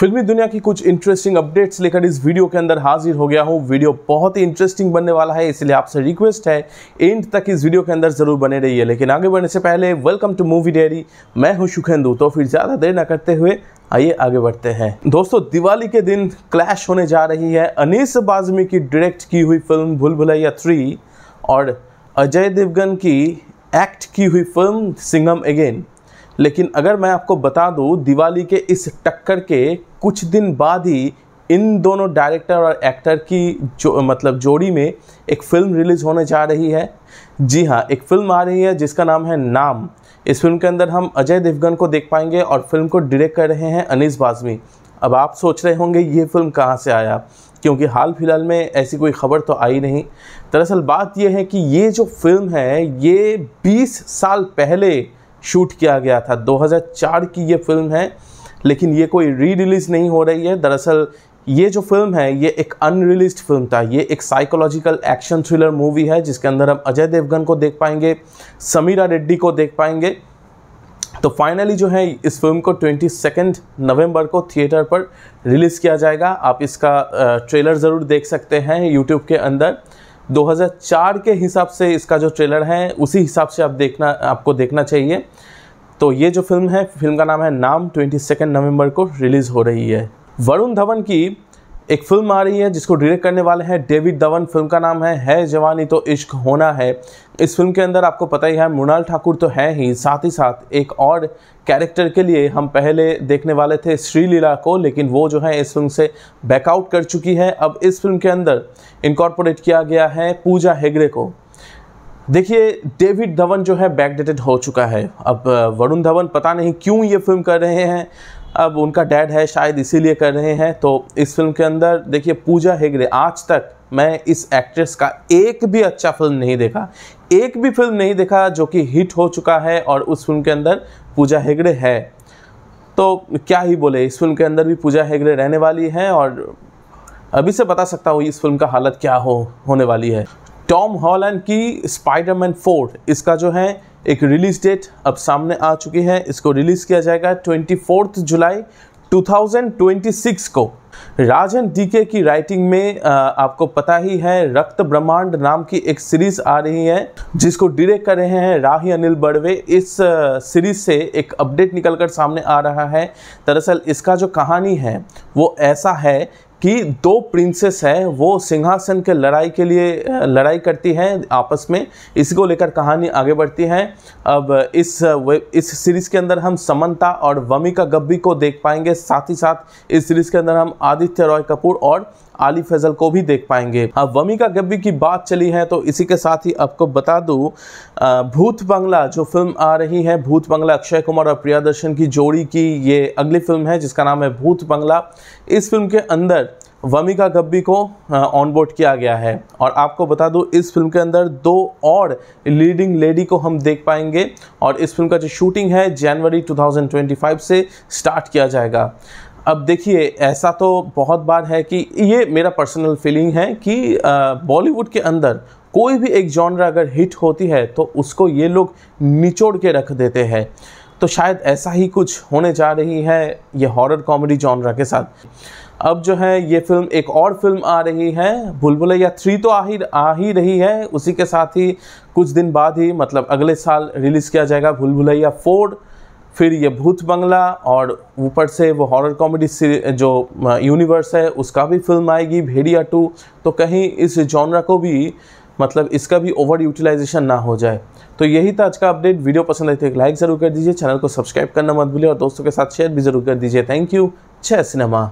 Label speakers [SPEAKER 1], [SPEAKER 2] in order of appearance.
[SPEAKER 1] फिल्मी दुनिया की कुछ इंटरेस्टिंग अपडेट्स लेकर इस वीडियो के अंदर हाजिर हो गया हूँ वीडियो बहुत ही इंटरेस्टिंग बनने वाला है इसलिए आपसे रिक्वेस्ट है एंड तक इस वीडियो के अंदर ज़रूर बने रहिए लेकिन आगे बढ़ने से पहले वेलकम टू मूवी डेयरी मैं हूँ सुखेंदू तो फिर ज़्यादा देर ना करते हुए आइए आगे बढ़ते हैं दोस्तों दिवाली के दिन क्लैश होने जा रही है अनिस बाजमी की डायरेक्ट की हुई फिल्म भूल भुलैया थ्री और अजय देवगन की एक्ट की हुई फिल्म सिंगम अगेन लेकिन अगर मैं आपको बता दूँ दिवाली के इस टक्कर के कुछ दिन बाद ही इन दोनों डायरेक्टर और एक्टर की जो मतलब जोड़ी में एक फ़िल्म रिलीज़ होने जा रही है जी हाँ एक फ़िल्म आ रही है जिसका नाम है नाम इस फिल्म के अंदर हम अजय देवगन को देख पाएंगे और फिल्म को डायरेक्ट कर रहे हैं अनिस बाज़मी अब आप सोच रहे होंगे ये फिल्म कहाँ से आया क्योंकि हाल फिलहाल में ऐसी कोई खबर तो आई नहीं दरअसल बात यह है कि ये जो फिल्म है ये 20 साल पहले शूट किया गया था 2004 की ये फिल्म है लेकिन ये कोई री रिलीज़ नहीं हो रही है दरअसल ये जो फिल्म है ये एक अनरिलीज फिल्म था ये एक साइकोलॉजिकल एक्शन थ्रिलर मूवी है जिसके अंदर हम अजय देवगन को देख पाएंगे समीरा रेड्डी को देख पाएंगे तो फाइनली जो है इस फिल्म को ट्वेंटी सेकेंड नवम्बर को थिएटर पर रिलीज़ किया जाएगा आप इसका ट्रेलर ज़रूर देख सकते हैं यूट्यूब के अंदर 2004 के हिसाब से इसका जो ट्रेलर है उसी हिसाब से आप देखना आपको देखना चाहिए तो ये जो फिल्म है फिल्म का नाम है नाम ट्वेंटी सेकेंड नवम्बर को रिलीज़ हो रही है वरुण धवन की एक फिल्म आ रही है जिसको डायरेक्ट करने वाले हैं डेविड धवन फिल्म का नाम है है जवानी तो इश्क होना है इस फिल्म के अंदर आपको पता ही है मृणाल ठाकुर तो है ही साथ ही साथ एक और कैरेक्टर के लिए हम पहले देखने वाले थे श्रीलीला को लेकिन वो जो है इस फिल्म से बैकआउट कर चुकी है अब इस फिल्म के अंदर इनकॉर्पोरेट किया गया है पूजा हेगड़े को देखिए डेविड धवन जो है बैकडेटेड हो चुका है अब वरुण धवन पता नहीं क्यों ये फिल्म कर रहे हैं अब उनका डैड है शायद इसीलिए कर रहे हैं तो इस फिल्म के अंदर देखिए पूजा हेगड़े आज तक मैं इस एक्ट्रेस का एक भी अच्छा फिल्म नहीं देखा एक भी फिल्म नहीं देखा जो कि हिट हो चुका है और उस फिल्म के अंदर पूजा हेगड़े है तो क्या ही बोले इस फिल्म के अंदर भी पूजा हेगड़े रहने वाली हैं और अभी से बता सकता हूँ इस फिल्म का हालत क्या हो होने वाली है टॉम हॉलैंड की स्पाइडरमैन फोर इसका जो है एक रिलीज डेट अब सामने आ चुकी है इसको रिलीज़ किया जाएगा ट्वेंटी जुलाई 2026 को राजन डीके की राइटिंग में आ, आपको पता ही है रक्त ब्रह्मांड नाम की एक सीरीज आ रही है जिसको डायरेक्ट कर रहे हैं राही अनिल बड़वे इस सीरीज से एक अपडेट निकलकर सामने आ रहा है दरअसल इसका जो कहानी है वो ऐसा है कि दो प्रिंसेस हैं वो सिंहासन के लड़ाई के लिए लड़ाई करती हैं आपस में इसी को लेकर कहानी आगे बढ़ती है अब इस इस सीरीज़ के अंदर हम समंता और वमिका गब्बी को देख पाएंगे साथ ही साथ इस सीरीज़ के अंदर हम आदित्य रॉय कपूर और आली फैजल को भी देख पाएंगे अब हाँ, वमिका गब्बी की बात चली है तो इसी के साथ ही आपको बता दूँ भूत बंगला जो फिल्म आ रही है भूत बंगला अक्षय कुमार और प्रियादर्शन की जोड़ी की ये अगली फिल्म है जिसका नाम है भूत बंगला इस फिल्म के अंदर वमिका गब्बी को ऑनबोर्ड किया गया है और आपको बता दूं इस फिल्म के अंदर दो और लीडिंग लेडी को हम देख पाएंगे और इस फिल्म का जो शूटिंग है जनवरी 2025 से स्टार्ट किया जाएगा अब देखिए ऐसा तो बहुत बार है कि ये मेरा पर्सनल फीलिंग है कि बॉलीवुड के अंदर कोई भी एक जॉनर अगर हिट होती है तो उसको ये लोग निचोड़ के रख देते हैं तो शायद ऐसा ही कुछ होने जा रही है ये हॉरर कॉमेडी जॉनरा के साथ अब जो है ये फिल्म एक और फिल्म आ रही है भुलभुलैया थ्री तो आ ही आ ही रही है उसी के साथ ही कुछ दिन बाद ही मतलब अगले साल रिलीज़ किया जाएगा भुलभुलैया फोर फिर ये भूत बंगला और ऊपर से वो हॉरर कॉमेडी जो यूनिवर्स है उसका भी फिल्म आएगी भेड़िया टू तो कहीं इस जॉनरा को भी मतलब इसका भी ओवर यूटिलाइजेशन ना हो जाए तो यही था आज का अपडेट वीडियो पसंद आई तो एक लाइक ज़रूर कर दीजिए चैनल को सब्सक्राइब करना मत भूलिए और दोस्तों के साथ शेयर भी ज़रूर कर दीजिए थैंक यू जय सिनेमा